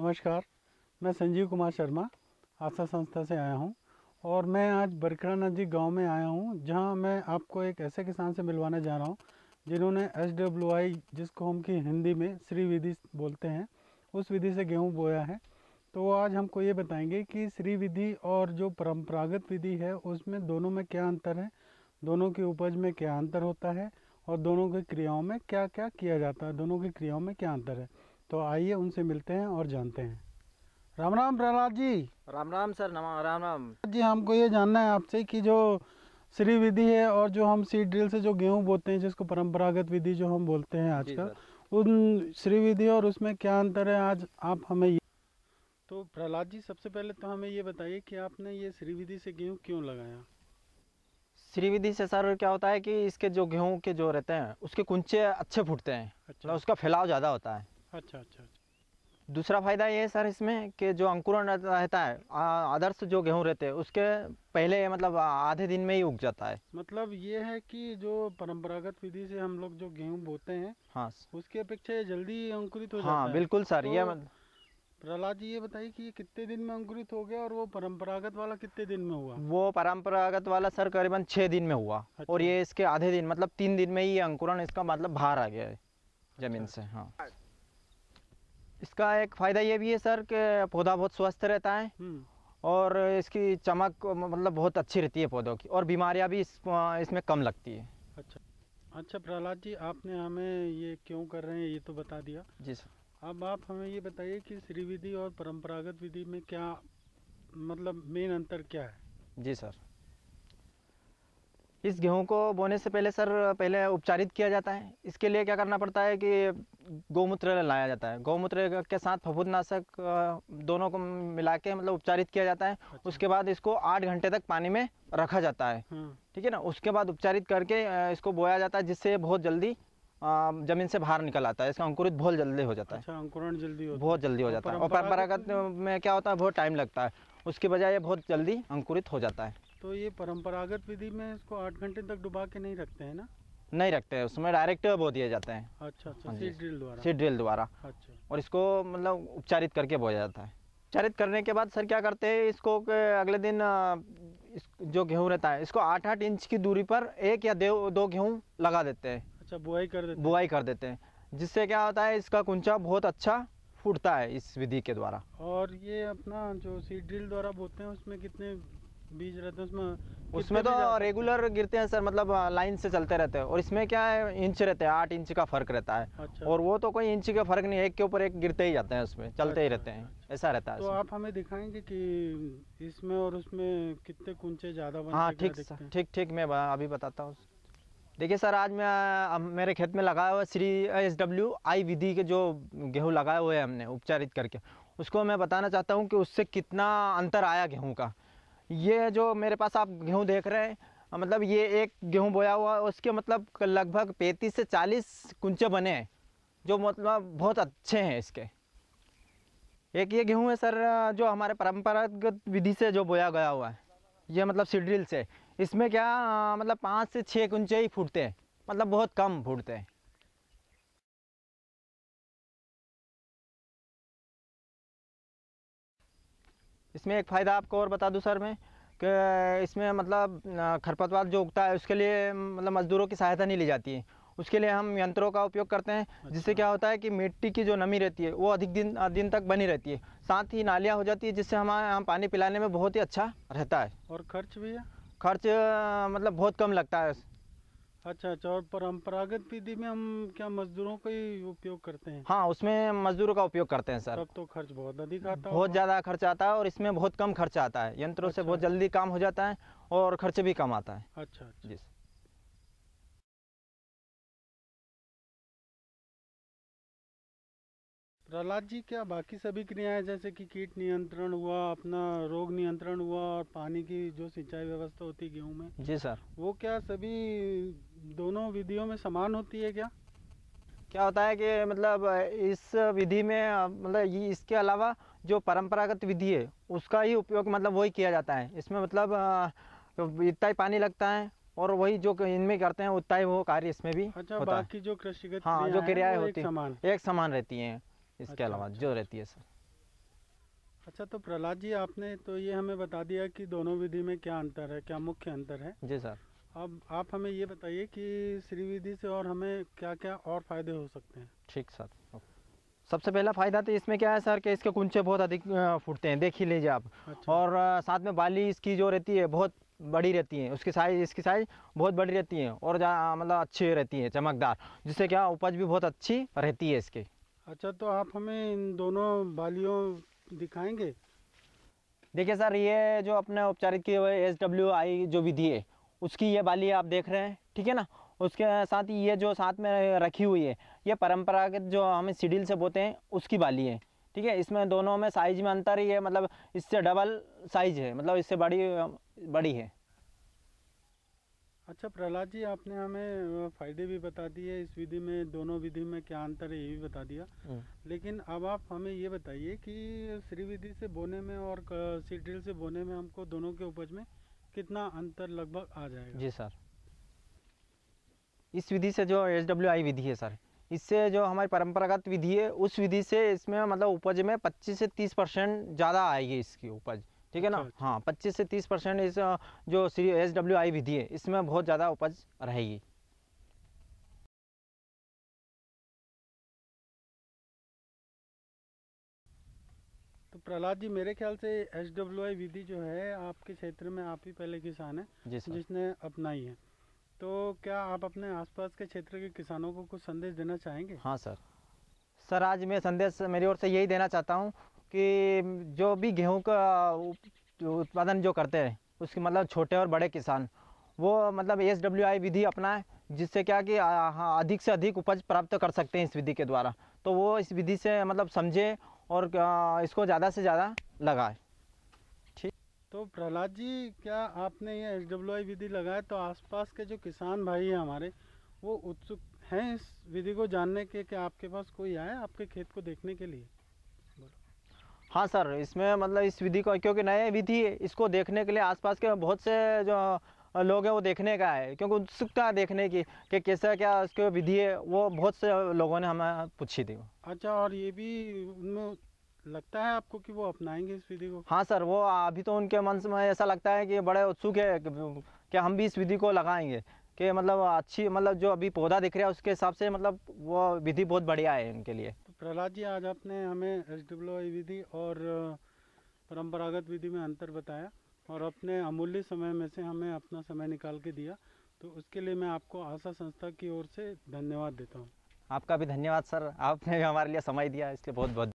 नमस्कार मैं संजीव कुमार शर्मा आशा संस्था से आया हूं और मैं आज बरकरा नजदीक गाँव में आया हूं जहां मैं आपको एक ऐसे किसान से मिलवाने जा रहा हूं जिन्होंने एस डब्ल्यू आई जिसको हम की हिंदी में श्री विधि बोलते हैं उस विधि से गेहूं बोया है तो आज हमको ये बताएंगे कि श्री विधि और जो परम्परागत विधि है उसमें दोनों में क्या अंतर है दोनों की उपज में क्या अंतर होता है और दोनों की क्रियाओं में क्या क्या किया जाता है दोनों की क्रियाओं में क्या अंतर है तो आइए उनसे मिलते हैं और जानते हैं राम राम प्रहलाद जी राम राम सर नमा राम राम जी हमको ये जानना है आपसे कि जो श्री विधि है और जो हम सीड ड्रिल से जो गेहूं बोते हैं जिसको परंपरागत विधि जो हम बोलते हैं आजकल उन श्री विधि और उसमें क्या अंतर है आज आप हमें ये तो प्रहलाद जी सबसे पहले तो हमें ये बताइए कि आपने ये श्री विधि से गेहूँ क्यों लगाया श्री विधि से सर क्या होता है कि इसके जो गेहूँ के जो रहते हैं उसके कुंचे अच्छे फूटते हैं अच्छा। मतलब उसका फैलाव ज़्यादा होता है अच्छा, अच्छा अच्छा दूसरा फ़ायदा ये है सर इसमें कि जो अंकुरण रहता है आदर्श जो गेहूं रहते हैं उसके पहले मतलब आधे दिन में ही उग जाता है मतलब ये है कि जो परंपरागत विधि से हम लोग जो गेहूं बोते हैं हाँ उसके अपेक्षा जल्दी अंकुरित हो हाँ, जाता हाँ, है बिल्कुल सर तो, ये मतलब प्रहलाद जी ये बताइए कि ये कितने दिन में अंकुरित हो गया और वो परंपरागत वाला कितने दिन में हुआ वो परंपरागत वाला सर करीबन छः दिन में हुआ अच्छा। और ये इसके आधे दिन मतलब तीन दिन में ही अंकुरण इसका मतलब बाहर आ गया है जमीन अच्छा। से हाँ इसका एक फ़ायदा ये भी है सर कि पौधा बहुत स्वस्थ रहता है हम्म। और इसकी चमक मतलब बहुत अच्छी रहती है पौधों की और बीमारियाँ भी इस, इसमें कम लगती है अच्छा अच्छा प्रहलाद जी आपने हमें ये क्यों कर रहे हैं ये तो बता दिया जी सर अब आप हमें ये बताइए कि श्री विधि और परंपरागत विधि में क्या मतलब मेन अंतर क्या है जी सर इस गेहूं को बोने से पहले सर पहले उपचारित किया जाता है इसके लिए क्या करना पड़ता है कि गौमूत्र लाया जाता है गौमूत्र के साथ फफूदनाशक दोनों को मिला के मतलब उपचारित किया जाता है अच्छा। उसके बाद इसको आठ घंटे तक पानी में रखा जाता है हम्म। ठीक है ना उसके बाद उपचारित करके इसको बोया जाता है जिससे बहुत जल्दी जमीन से बाहर निकल आता है इसका अंकुरित बहुत जल्दी हो जाता है अच्छा अंकुरण जल्दी होता बहुत जल्दी हो जाता है और परंपरागत में क्या होता है बहुत टाइम लगता है उसके बजाय बहुत जल्दी अंकुरित हो जाता है तो ये परंपरागत विधि में इसको आठ घंटे तक डुबा के नहीं रखते हैं ना नहीं रखते हैं उसमें डायरेक्ट बो दिए जाते हैं अच्छा अच्छा सीड हाँ ड्रिल द्वारा सीड ड्रिल द्वारा अच्छा और इसको मतलब उपचारित करके बोया जाता है उपचारित करने के बाद सर क्या करते हैं इसको अगले दिन जो गेहूँ रहता है इसको आठ आठ इंच की दूरी पर एक या दो गेहूँ लगा देते हैं अच्छा बुआई कर देते बुआई कर देते हैं जिससे क्या होता है इसका कुंचा बहुत अच्छा फूटता है इस विधि के द्वारा और ये अपना जो सीड ड्रिल द्वारा बोते हैं उसमें कितने बीज रहते हैं उसमें उसमें तो रेगुलर गिरते हैं सर मतलब लाइन हाँ, से चलते रहते हैं और इसमें क्या है इंच रहते हैं आठ इंच का फर्क रहता है अच्छा। और वो तो कोई इंच का फर्क नहीं है एक के ऊपर एक गिरते ही जाते हैं उसमें चलते अच्छा, ही रहते हैं अच्छा। ऐसा रहता है तो आप हमें दिखाएंगे कि इसमें और उसमें कितने कुंचे ज़्यादा हाँ ठीक ठीक ठीक मैं अभी बताता हूँ देखिए सर आज मैं मेरे खेत में लगाया हुआ श्री एस डब्ल्यू आई विधि के जो गेहूँ लगाए हुए हैं हमने उपचारित करके उसको मैं बताना चाहता हूँ कि उससे कितना अंतर आया गेहूँ का ये जो मेरे पास आप गेहूँ देख रहे हैं मतलब ये एक गेहूँ बोया हुआ उसके मतलब लगभग पैंतीस से चालीस कुंचे बने हैं जो मतलब बहुत अच्छे हैं इसके एक ये गेहूँ है सर जो हमारे परंपरागत विधि से जो बोया गया हुआ है ये मतलब सीड्रिल से इसमें क्या मतलब पाँच से छः कुंचे ही फूटते हैं मतलब बहुत कम फूटते हैं इसमें एक फ़ायदा आपको और बता दूँ सर मैं कि इसमें मतलब खरपतवार जो उगता है उसके लिए मतलब मज़दूरों की सहायता नहीं ली जाती है उसके लिए हम यंत्रों का उपयोग करते हैं अच्छा। जिससे क्या होता है कि मिट्टी की जो नमी रहती है वो अधिक दिन दिन तक बनी रहती है साथ ही नालियाँ हो जाती है जिससे हमारे हम पानी पिलाने में बहुत ही अच्छा रहता है और खर्च भी है खर्च मतलब बहुत कम लगता है अच्छा अच्छा और परंपरागत विधि में हम क्या मजदूरों का ही उपयोग करते हैं हाँ उसमें मजदूरों का उपयोग करते हैं सर तब तो खर्च बहुत अधिक आता है बहुत ज़्यादा खर्च आता है और इसमें बहुत कम खर्च आता है यंत्रों अच्छा। से बहुत जल्दी काम हो जाता है और खर्च भी कम आता है अच्छा, अच्छा। जी प्रहलाद जी क्या बाकी सभी क्रियाएं जैसे कि कीट नियंत्रण हुआ अपना रोग नियंत्रण हुआ और पानी की जो सिंचाई व्यवस्था होती है गेहूँ में जी सर वो क्या सभी दोनों विधियों में समान होती है क्या क्या होता है कि मतलब इस विधि में मतलब ये इसके अलावा जो परंपरागत विधि है उसका ही उपयोग मतलब वही किया जाता है इसमें मतलब इतना ही पानी लगता है और वही जो इनमें करते हैं उतना ही वो कार्य इसमें भी अच्छा होता बाकी है। जो कृषि हाँ जो क्रियाएं होती समान एक समान रहती हैं इसके अच्छा, अलावा अच्छा। जो रहती है सर अच्छा तो प्रहलाद जी आपने तो ये हमें बता दिया कि दोनों विधि में क्या अंतर है क्या मुख्य अंतर है जी सर अब आप हमें ये बताइए कि श्रीविधि से और हमें क्या क्या और फायदे हो सकते हैं ठीक सर सबसे पहला फ़ायदा तो इसमें क्या है सर कि इसके कुंचे बहुत अधिक फूटते हैं देख ही लीजिए आप अच्छा। और साथ में बाली इसकी जो रहती है बहुत बड़ी रहती है उसकी साइज इसकी साइज बहुत बड़ी रहती है और मतलब अच्छी रहती है चमकदार जिससे क्या उपज भी बहुत अच्छी रहती है इसके अच्छा तो आप हमें इन दोनों बालियों दिखाएंगे देखिए सर ये जो अपने उपचारित की एस डब्ल्यू आई जो विधि है उसकी ये बाली आप देख रहे हैं ठीक है ना उसके साथ ये जो साथ में रखी हुई है ये परंपरागत जो हम सीडिल से बोते हैं उसकी बाली है ठीक है इसमें दोनों में साइज में अंतर ही है मतलब इससे डबल साइज है मतलब इससे बड़ी बड़ी है अच्छा प्रहलाद जी आपने हमें फ़ायदे भी बता दिए इस विधि में दोनों विधि में क्या अंतर है ये भी बता दिया हम्म। लेकिन अब आप हमें ये बताइए कि श्री विधि से बोने में और सीड ड्रिल से बोने में हमको दोनों के उपज में कितना अंतर लगभग आ जाएगा जी सर इस विधि से जो एच डब्ल्यू आई विधि है सर इससे जो हमारी परंपरागत विधि है उस विधि से इसमें मतलब उपज में 25 से 30 परसेंट ज़्यादा आएगी इसकी उपज ठीक है ना अच्छा, अच्छा। हाँ 25 से 30 परसेंट इस जो एच डब्ल्यू आई विधि है इसमें बहुत ज़्यादा उपज रहेगी प्रहलाद जी मेरे ख्याल से एच डब्ल्यू आई विधि जो है आपके क्षेत्र में आप ही पहले किसान हैं जिसने अपनाई है तो क्या आप अपने आसपास के क्षेत्र के किसानों को कुछ संदेश देना चाहेंगे हाँ सर सर आज मैं संदेश मेरी ओर से यही देना चाहता हूँ कि जो भी गेहूँ का उत्पादन जो करते हैं उसके मतलब छोटे और बड़े किसान वो मतलब एस डब्ल्यू आई विधि अपनाएं जिससे क्या कि हाँ, अधिक से अधिक उपज प्राप्त कर सकते हैं इस विधि के द्वारा तो वो इस विधि से मतलब समझे और इसको ज़्यादा से ज़्यादा लगाए ठीक तो प्रहलाद जी क्या आपने ये एच डब्ल्यू आई विधि लगाए तो आसपास के जो किसान भाई हैं हमारे वो उत्सुक हैं इस विधि को जानने के कि आपके पास कोई आए आपके खेत को देखने के लिए हाँ सर इसमें मतलब इस विधि को क्योंकि नए विधि है इसको देखने के लिए आसपास के बहुत से जो लोग हैं वो देखने का है क्योंकि उत्सुकता देखने की कि कैसा क्या उसके विधि है वो बहुत से लोगों ने हमें पूछी थी अच्छा और ये भी लगता है आपको कि वो अपनाएंगे इस विधि को हाँ सर वो अभी तो उनके मन में ऐसा लगता है कि बड़े उत्सुक है कि हम भी इस विधि को लगाएंगे कि मतलब अच्छी मतलब जो अभी पौधा दिख रहा है उसके हिसाब से मतलब वो विधि बहुत बढ़िया है इनके लिए तो प्रहलाद जी आज आपने हमें एच डब्ल्यू आई विधि और परंपरागत विधि में अंतर बताया और अपने अमूल्य समय में से हमें अपना समय निकाल के दिया तो उसके लिए मैं आपको आशा संस्था की ओर से धन्यवाद देता हूँ आपका भी धन्यवाद सर आपने हमारे लिए समय दिया इसलिए बहुत बहुत